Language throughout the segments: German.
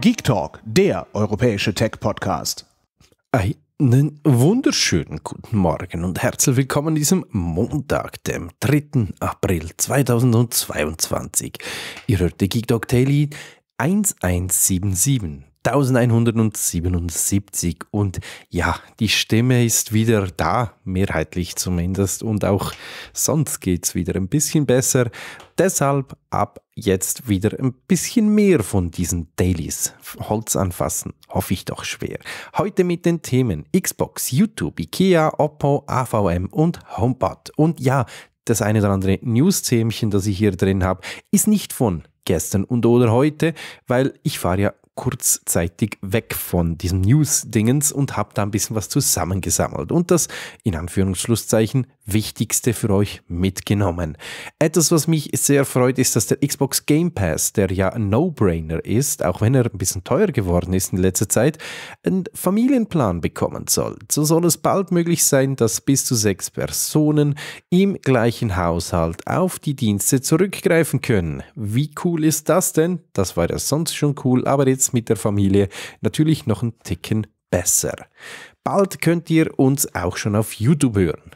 Geek Talk, der europäische Tech-Podcast. Einen wunderschönen guten Morgen und herzlich willkommen an diesem Montag, dem 3. April 2022. Ihr hört die Geek Talk Daily 1177. 1177 und ja, die Stimme ist wieder da, mehrheitlich zumindest und auch sonst geht es wieder ein bisschen besser. Deshalb ab jetzt wieder ein bisschen mehr von diesen Dailies. Holz anfassen, hoffe ich doch schwer. Heute mit den Themen Xbox, YouTube, IKEA, Oppo, AVM und HomePod. Und ja, das eine oder andere News-Thämchen, das ich hier drin habe, ist nicht von gestern und oder heute, weil ich fahre ja kurzzeitig weg von diesem News-Dingens und habe da ein bisschen was zusammengesammelt und das in Anführungsschlusszeichen Wichtigste für euch mitgenommen. Etwas, was mich sehr freut, ist, dass der Xbox Game Pass, der ja ein No-Brainer ist, auch wenn er ein bisschen teuer geworden ist in letzter Zeit, einen Familienplan bekommen soll. So soll es bald möglich sein, dass bis zu sechs Personen im gleichen Haushalt auf die Dienste zurückgreifen können. Wie cool ist das denn? Das war ja sonst schon cool, aber jetzt mit der Familie natürlich noch ein Ticken besser. Bald könnt ihr uns auch schon auf YouTube hören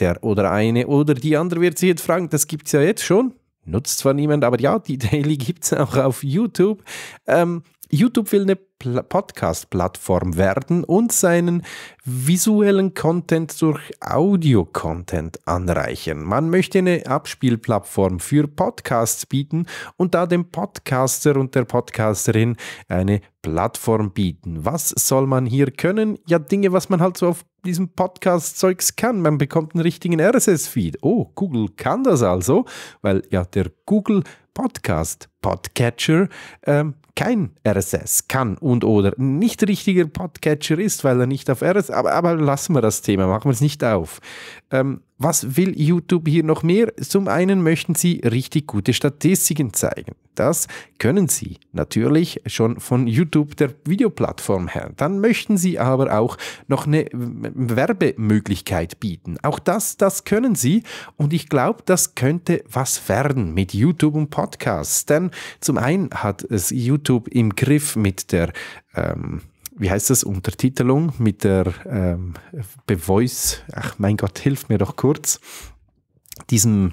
der oder eine oder die andere wird sie jetzt fragen, das gibt es ja jetzt schon. Nutzt zwar niemand, aber ja, die Daily gibt es auch auf YouTube. Ähm, YouTube will eine Podcast-Plattform werden und seinen visuellen Content durch Audio-Content anreichen. Man möchte eine Abspielplattform für Podcasts bieten und da dem Podcaster und der Podcasterin eine Plattform bieten. Was soll man hier können? Ja, Dinge, was man halt so auf diesem Podcast-Zeugs kann. Man bekommt einen richtigen RSS-Feed. Oh, Google kann das also, weil ja der Google Podcast Podcatcher ähm, kein RSS kann und oder nicht richtiger Podcatcher ist, weil er nicht auf RSS, aber, aber lassen wir das Thema, machen wir es nicht auf. Ähm, was will YouTube hier noch mehr? Zum einen möchten sie richtig gute Statistiken zeigen. Das können sie natürlich schon von YouTube, der Videoplattform her. Dann möchten sie aber auch noch eine ähm, Werbemöglichkeit bieten. Auch das, das können sie. Und ich glaube, das könnte was werden mit YouTube und Podcasts. Denn zum einen hat es YouTube im Griff mit der ähm, wie heißt das, Untertitelung mit der ähm, Bevoice, ach mein Gott, hilf mir doch kurz, diesem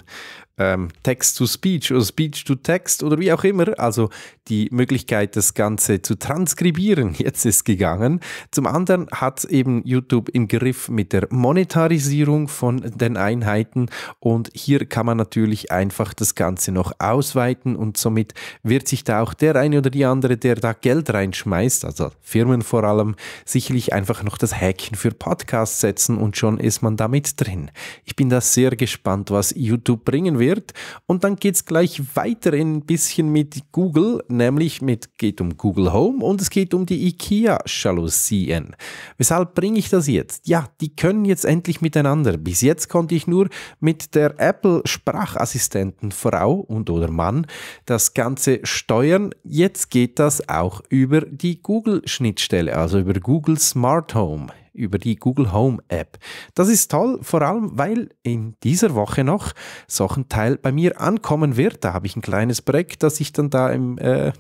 ähm, Text-to-Speech oder Speech-to-Text oder wie auch immer, also die Möglichkeit, das Ganze zu transkribieren, jetzt ist gegangen. Zum anderen hat eben YouTube im Griff mit der Monetarisierung von den Einheiten und hier kann man natürlich einfach das Ganze noch ausweiten und somit wird sich da auch der eine oder die andere, der da Geld reinschmeißt, also Firmen vor allem, sicherlich einfach noch das Häkchen für Podcasts setzen und schon ist man damit drin. Ich bin da sehr gespannt, was YouTube bringen wird wird. Und dann geht es gleich weiter ein bisschen mit Google, nämlich mit geht um Google Home und es geht um die IKEA-Jalousien. Weshalb bringe ich das jetzt? Ja, die können jetzt endlich miteinander. Bis jetzt konnte ich nur mit der Apple-Sprachassistenten Frau und oder Mann das Ganze steuern. Jetzt geht das auch über die Google-Schnittstelle, also über Google Smart Home über die Google Home App. Das ist toll, vor allem weil in dieser Woche noch so ein Teil bei mir ankommen wird. Da habe ich ein kleines Projekt, das ich dann da im äh,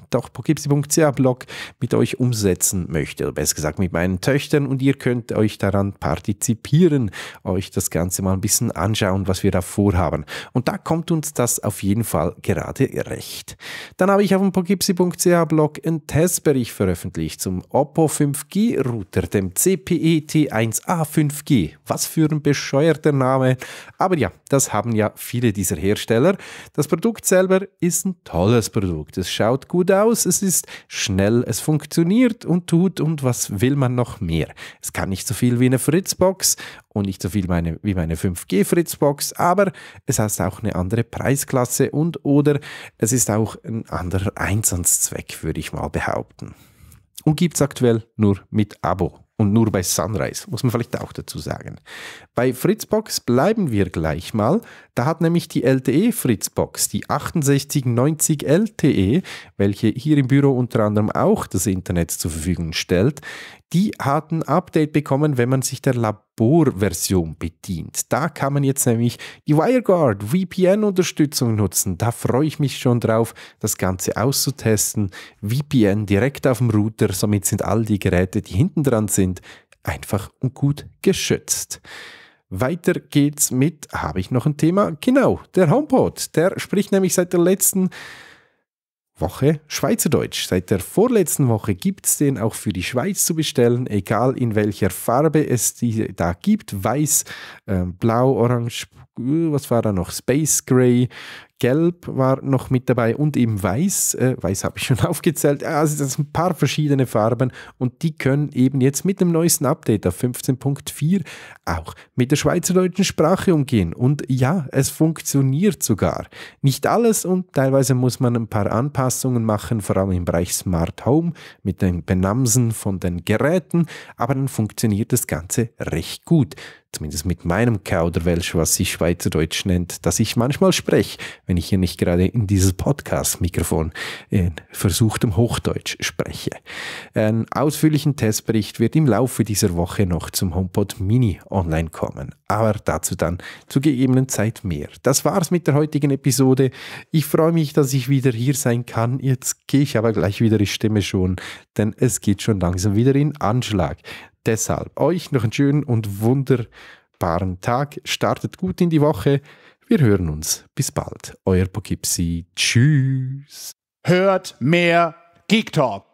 Blog mit euch umsetzen möchte. Oder besser gesagt mit meinen Töchtern und ihr könnt euch daran partizipieren, euch das Ganze mal ein bisschen anschauen, was wir da vorhaben. Und da kommt uns das auf jeden Fall gerade recht. Dann habe ich auf dem pogipsi.ch Blog einen Testbericht veröffentlicht zum Oppo 5G Router, dem CPE GT1A5G. Was für ein bescheuerter Name. Aber ja, das haben ja viele dieser Hersteller. Das Produkt selber ist ein tolles Produkt. Es schaut gut aus, es ist schnell, es funktioniert und tut und was will man noch mehr? Es kann nicht so viel wie eine Fritzbox und nicht so viel meine, wie meine 5G Fritzbox, aber es hat auch eine andere Preisklasse und oder es ist auch ein anderer Einsatzzweck, würde ich mal behaupten. Und gibt es aktuell nur mit Abo und nur bei Sunrise, muss man vielleicht auch dazu sagen. Bei Fritzbox bleiben wir gleich mal. Da hat nämlich die LTE Fritzbox, die 6890 LTE, welche hier im Büro unter anderem auch das Internet zur Verfügung stellt, die hat ein Update bekommen, wenn man sich der Laborversion bedient. Da kann man jetzt nämlich die WireGuard VPN-Unterstützung nutzen. Da freue ich mich schon drauf, das Ganze auszutesten. VPN direkt auf dem Router, somit sind all die Geräte, die hinten dran sind, einfach und gut geschützt. Weiter geht's mit, habe ich noch ein Thema? Genau, der HomePod. Der spricht nämlich seit der letzten Woche Schweizerdeutsch. Seit der vorletzten Woche gibt es den auch für die Schweiz zu bestellen, egal in welcher Farbe es die da gibt. Weiß, äh, blau, orange, was war da noch? Space Gray, Gelb war noch mit dabei und eben Weiß. Äh, Weiß habe ich schon aufgezählt. Also das sind ein paar verschiedene Farben und die können eben jetzt mit dem neuesten Update auf 15.4 auch mit der schweizerdeutschen Sprache umgehen. Und ja, es funktioniert sogar. Nicht alles und teilweise muss man ein paar Anpassungen machen, vor allem im Bereich Smart Home mit dem Benamsen von den Geräten, aber dann funktioniert das Ganze recht gut zumindest mit meinem Kauderwelsch, was ich Schweizerdeutsch nennt, dass ich manchmal spreche, wenn ich hier nicht gerade in dieses Podcast-Mikrofon in äh, versuchtem Hochdeutsch spreche. Einen ausführlichen Testbericht wird im Laufe dieser Woche noch zum HomePod Mini online kommen aber dazu dann zu gegebenen Zeit mehr. Das war's mit der heutigen Episode. Ich freue mich, dass ich wieder hier sein kann. Jetzt gehe ich aber gleich wieder, die stimme schon, denn es geht schon langsam wieder in Anschlag. Deshalb euch noch einen schönen und wunderbaren Tag. Startet gut in die Woche. Wir hören uns. Bis bald. Euer Pokipsi. Tschüss. Hört mehr Geek Talk.